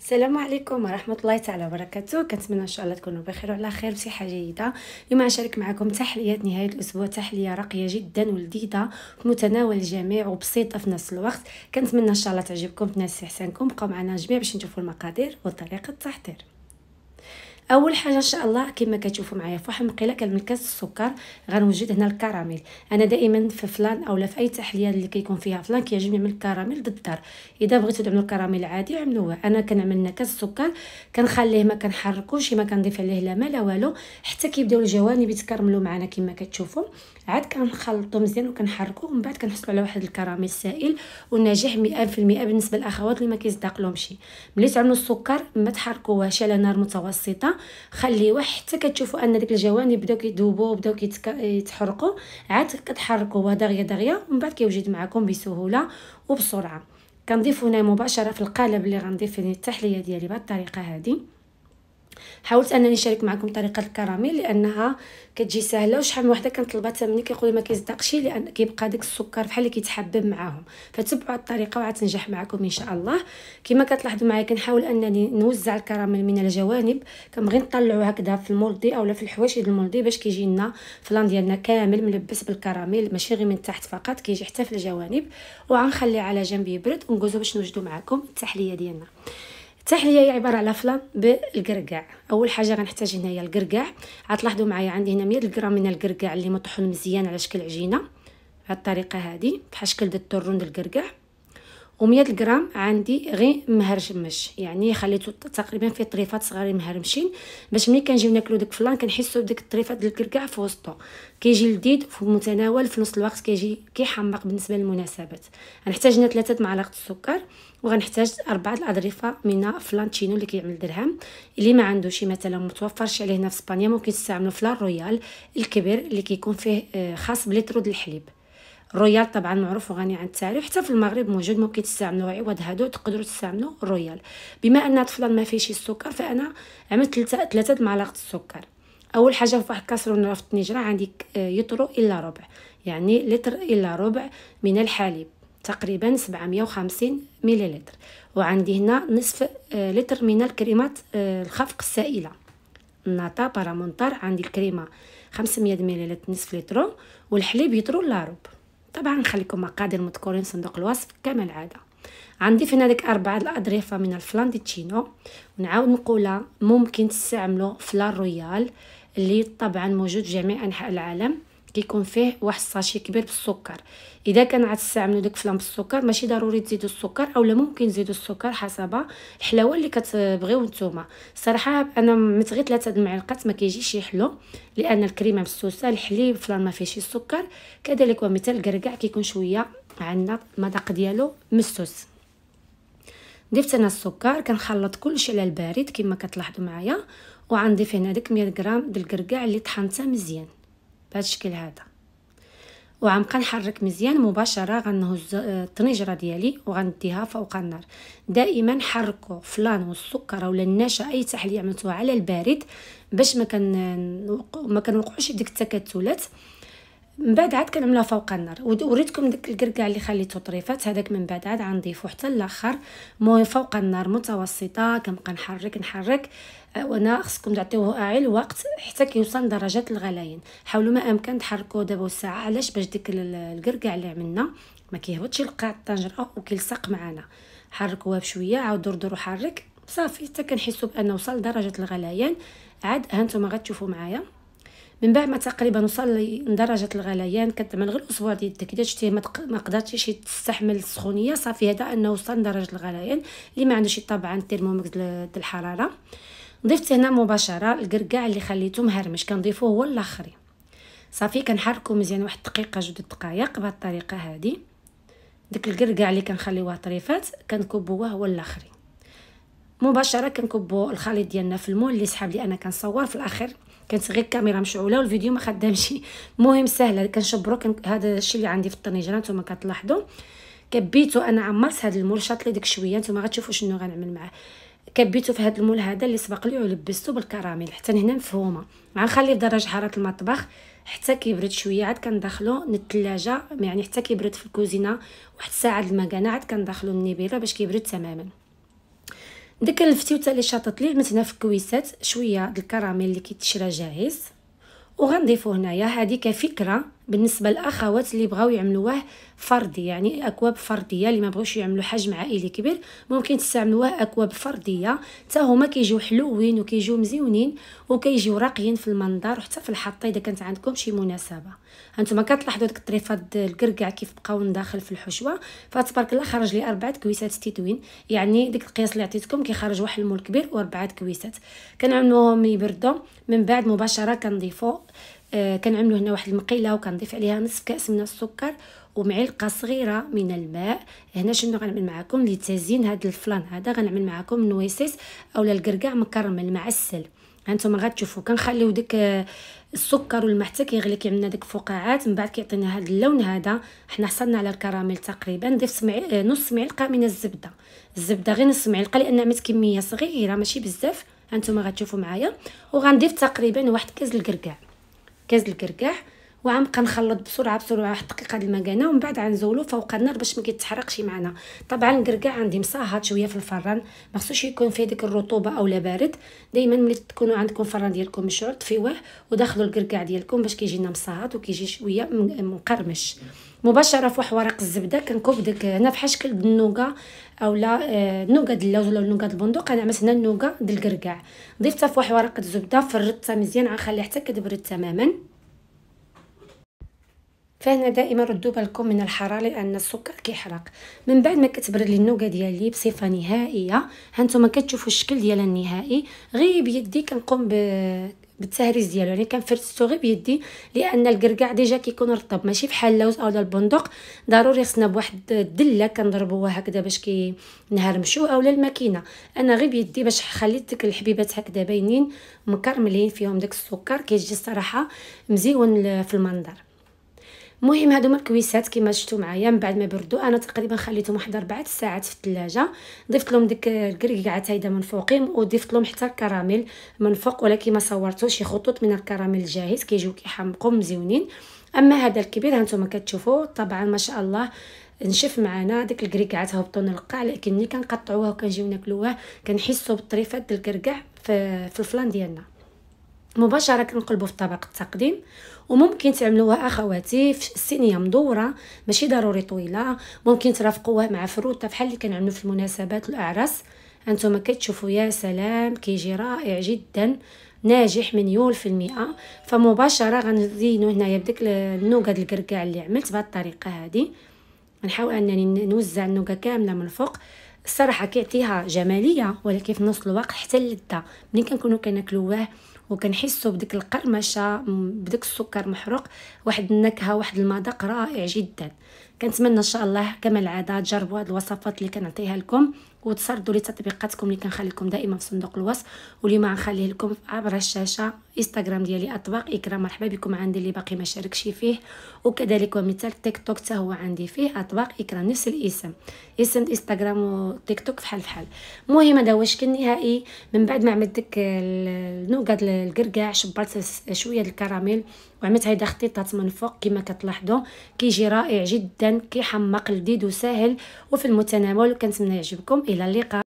السلام عليكم ورحمه الله تعالى وبركاته كنتمنى ان شاء الله تكونوا بخير وعلى خير بصحه جيده اليوم غنشارك معكم تحليات نهايه الاسبوع تحليه راقيه جدا ولذيذه في متناول الجميع وبسيطه في نفس الوقت كنتمنى ان شاء الله تعجبكم تنال استحسانكم بقاو معنا جميع باش نشوفوا المقادير وطريقه التحضير اول حاجه ان شاء الله كما كتشوفوا معايا فواحد المقيله كاس السكر غنوجد هنا الكراميل انا دائما في فلان اولا في اي تحليه اللي كيكون فيها فلان كيعجبني نعمل الكراميل بالدار اذا بغيتو تعملوا الكراميل عادي عملوه انا كنعمل كاس السكر كنخليه ما كنحركوش ما كنضيف عليه لا ما لا والو حتى كيبداو الجوانب يتكرملوا معنا كما كتشوفوا عاد كنخلطو مزيان وكنحركو ومن بعد كنحصلوا على واحد الكراميل سائل وناجح 100% بالنسبه للاخوات اللي ما شي ملي تعملوا السكر ما تحركوهش على نار متوسطه خليوه حتى كتشوفوا ان ديك الجوانب بداو كيذوبوا بداو كيتحرقوا عاد كتحركوه دغيا دغيا ومن بعد كيوجد معكم بسهوله وبسرعه كنضيف هنا مباشره في القالب اللي غنضيف فيه التحليه ديالي بهذه الطريقه هذه حاولت انني نشارك معكم طريقه الكراميل لانها كتجي سهله وشحال من وحده كنطلبها تمني كيقولوا ما كيصدقش لان كيبقى داك السكر بحال اللي كيتحبب معاهم فتبعوا الطريقه تنجح معكم ان شاء الله كما كتلاحظوا معايا كنحاول انني نوزع الكراميل من الجوانب كنبغي نطلعو هكذا في المولدي اولا في الحواشي ديال المولدي باش كيجي لنا فلان ديالنا كامل ملبس بالكراميل ماشي غير من تحت فقط كيجي حتى في الجوانب وغنخليه على جنب يبرد وندوزو باش نوجدو معكم التحليه ديالنا التحليه هي عباره على فلان بالقرقع اول حاجه غنحتاج هنايا القرقع غتلاحظوا معايا عندي هنا 100 غرام من القرقع اللي مطحون مزيان على شكل عجينه بهذه الطريقه هذه بحال شكل د التورون القرقع و100 غرام عندي غير مهرشمش يعني خليته تقريبا فيه طريفات صغارين مهرمشين باش ملي كنجيو ناكلو داك فلان كنحسو بديك الطريفات ديال الكركاع في وسطو كيجي لذيذ في المتناول في نفس الوقت كيجي كيحمق بالنسبه للمناسبات غنحتاج هنا تلاتة معالق السكر وغنحتاج اربعه الاضرفه من فلانتينو اللي كيعمل درهم اللي ما شي مثلا متوفرش عليه هنا في اسبانيا ممكن تستعملو فلان رويال الكبير اللي كيكون فيه آه، خاص بليترو ديال الحليب رويال طبعا معروف وغني عن التعريف حتى في المغرب موجود ممكن تستعملوا إيه، عوض هادو تقدروا تستعملوا رويال بما ان طفلا ما فيهش السكر فانا عملت ثلاثه د معالق السكر اول حاجه في واحد كاسرونه في النجره عندي يطرو الا ربع يعني لتر الا ربع من الحليب تقريبا 750 مليلتر وعندي هنا نصف آه، لتر من الكريمات آه، الخفق السائله ناتا بارامونتار عندي الكريمه 500 مليلتر نصف لتر والحليب يطرو لا ربع طبعا نخليكم مقادير مذكورين في صندوق الوصف كما العادة غنضيف هنا ديك أربعة الأضريفة من الفلانديتشينو ونعاود نقولها ممكن تستعملو فلان رويال اللي طبعا موجود في جميع أنحاء العالم كيكون فيه واحد الساشي كبير بالسكر اذا كان تستعملوا داك فلان بالسكر ماشي ضروري تزيدوا السكر اولا ممكن تزيدوا السكر حسب الحلاوه اللي كتبغيو نتوما صراحه انا مت غير ثلاثه المعلقات ما كيجيش يحلو لان الكريمه مسوسه الحليب فلان ما فيهش السكر كذلك ومثال الكركع كيكون شويه عندنا المذاق ديالو مسوس ضفت انا السكر كنخلط كلشي على البارد كما كتلاحظوا معايا وغنضيف هنا داك 100 غرام ديال الكركع اللي طحنته مزيان بهذا الشكل هذا وعم كنحرك مزيان مباشره غنهز الطنجره آه، ديالي وغنديها فوق النار دائما حركوا فلان والسكر ولا النشا اي تحليه عملتوها على البارد باش ما كان آه، ما كنوقعوش ديك التكتلات من بعد عاد كنعملها فوق النار وريتكم داك الكركاع اللي خليته طريفات هذاك من بعد عاد غنضيفو حتى لاخر المهم فوق النار متوسطه كنبقى نحرك نحرك آه، وانا خصكم تعطيوه اعي الوقت حتى كيوصل لدرجه الغليان حاولوا ما امكن تحركوه دابا الساعه علاش باش ديك الكركاع اللي عملنا ما كيهبطش لقاع الطنجره وكيلصق معنا حركوها بشويه عاود دور دور وحرك صافي حتى كنحسوا بانه وصل لدرجه الغليان عاد هانتوما غتشوفوا معايا من بعد ما تقريبا وصل لدرجه الغليان كنت من غير الاسبوع ديال التكديش تي ما قدرتيش تستحمل السخونيه صافي هذا انه وصل لدرجه الغليان اللي ما عندوش طبعا الترمومتر ديال الحراره ضفت هنا مباشره القرقاع اللي خليته مهرمش كنضيفوه هو الاخري صافي كنحركو مزيان واحد الدقيقه جوج دقائق بهاد الطريقه هادي داك القرقاع اللي كنخليوه طريفات كنكبوه هو الاخري مباشره كنكبو الخليط ديالنا في المول اللي سحاب لي انا كنصور في الاخر كانت غير الكاميرا مشعوله والفيديو ما خدامش المهم سهله كنشبرو هذا الشيء اللي عندي في الطنجره نتوما كتلاحظوا كبيتو انا عمرت هذا المرشط اللي ديك شويه نتوما غتشوفوا شنو غنعمل معاه كبيتو في هذا المول هذا اللي سبق لي ولبستو بالكراميل حتى هنا مفهومه غنخلي في درجه حراره المطبخ حتى كيبرد شويه عاد كندخلو للثلاجه يعني حتى كيبرد في الكوزينه واحد الساعه المكانه عاد كندخلو النبيله باش كيبرد تماما داك الفتيوته اللي شاطت ليه متنا في الكويسات شويه د الكراميل اللي كيتشرى جاهز وغنضيفو هنايا هذه كفكره بالنسبه للاخوات اللي بغاو يعملوه فردي يعني اكواب فرديه اللي ما بغوش يعملوا حجم عائلي كبير ممكن تستعملوه اكواب فرديه حتى هما كيجيو حلوين وكيجيو مزيونين وكيجيو راقيين في المنظر وحتى في الحطه اذا كانت عندكم شي مناسبه هانتوما كتلاحظوا ديك الطريفات الكركاع كيف بقاو داخل في الحشوه فتبارك الله خرج لي اربعه كويسات تيتوين يعني ديك القياس اللي عطيتكم كيخرج واحد المول كبير واربعه كويسات كنعملوهم يبردوا من بعد مباشره كنضيفوا آه، كنعملو هنا واحد المقيله وكنضيف عليها نصف كاس من السكر ومعلقه صغيره من الماء هنا شنو غنعمل معكم لتزيين هذا الفلان هذا غنعمل معكم نويسيس اولا الكركاع مكرمل مع السل هانتوما غتشوفوا كنخليو ديك آه، السكر والماء حتى كيغلي كيعملنا ديك الفقاعات من بعد كيعطينا هذا اللون هذا حنا حصلنا على الكراميل تقريبا ضيف آه، نص معلقه من الزبده الزبده غير نص معلقه لان عملت كميه صغيره ماشي بزاف هانتوما غتشوفوا معايا وغنضيف تقريبا واحد كاس الكركاع كاز الكركاح وعم كنخلط بسرعه بسرعه واحد الدقيقه د المكانه ومن بعد غنزولو فوق النار باش ما كيتحرقش معنا طبعا القرقع عندي مصهات شويه في الفران ما خصوش يكون فيه ديك الرطوبه اولا بارد دائما ملي تكونوا عندكم الفران ديالكم مشعل طفيوه ودخلوا القرقع ديالكم باش كيجينا مصهات وكيجي شويه مقرمش مباشره فوق ورق الزبده كنكب ديك هنا فحال شكل النوكا اولا النوكا د اللوز ولا النوكا د البندق انا عملت هنا النوكا ديال القرقع ضفتها فوق ورقه الزبده فردتها مزيان غنخليها حتى كتبرد تماما فهنا دائما ردوا بالكم من الحراره لان السكر كيحرق من بعد ما كتبرد لي النوكه ديالي بصفه نهائيه هانتوما كتشوفوا الشكل ديالها النهائي غير بيدي كنقوم ب بالتهريس ديالو يعني كنفرستو غير بيدي لان الكركاع ديجا كيكون رطب ماشي بحال اللوز اولا البندق ضروري خصنا بواحد الدله كنضربوها هكذا باش كي نهرمشو اولا الماكينه انا غير بيدي باش خليت ديك الحبيبات هكذا باينين مكرملين فيهم داك السكر كيجي الصراحه مزيون في المنظر مهم هادو الكويسات كما شفتوا معايا من بعد ما بردوا انا تقريبا خليتهم واحد 4 ساعات في الثلاجه ضفت لهم ديك الكركعات هيدا من فوقي وضفت لهم حتى الكراميل من فوق ولكن ما صورتو شي خطوط من الكراميل الجاهز كيجيو كيحمقوا مزيونين اما هذا الكبير هانتوما كتشوفو طبعا ما شاء الله نشف معنا ديك الكريكعات هبطوا من القاع لكن ملي كنقطعوها وكنجيو ناكلوها كنحسوا بالطريفات ديال الكركع في الفلان ديالنا مباشره كنقلبوا في طبق التقديم وممكن تعملوها اخواتي في الصينيه مدوره ماشي ضروري طويله ممكن ترافقوها مع فروته بحال اللي كنعملو في المناسبات الاعراس انتم كتشوفوا يا سلام كيجي رائع جدا ناجح مليون في المئة فمباشرة غنزينو هنايا بديك النوكا د الكركاع اللي عملت بهاد الطريقة هادي غنحاول انني نوزع النوكة كاملة من الفوق الصراحة كيعطيها جمالية ولكن في نفس الوقت حتى اللذة ملي كنكونو كناكلوه وكنحسوا بديك القرمشه بديك السكر محروق واحد النكهه واحد المذاق رائع جدا كنتمنى ان شاء الله كما العاده تجربوا هاد الوصفات اللي كنعطيها لكم وتصردوا لي تطبيقاتكم اللي كنخلي لكم دائما في صندوق الوصف ما نخليه لكم عبر الشاشه انستغرام ديالي اطباق اكرام مرحبا بكم عندي اللي باقي ما شاركش فيه وكذلك ومثال تيك توك حتى هو عندي فيه اطباق اكرام نفس الاسم اسم انستغرام وتيك توك فحال فحال المهم هذا هو الشكل النهائي من بعد ما عملت ديك النوكا الكركاع شبرت شويه الكراميل وعملت هيدا خطيطات من فوق كما كتلاحظوا كيجي رائع جدا كيحمق لذيذ وسهل وفي المتناول كنتمنى يعجبكم الى اللقاء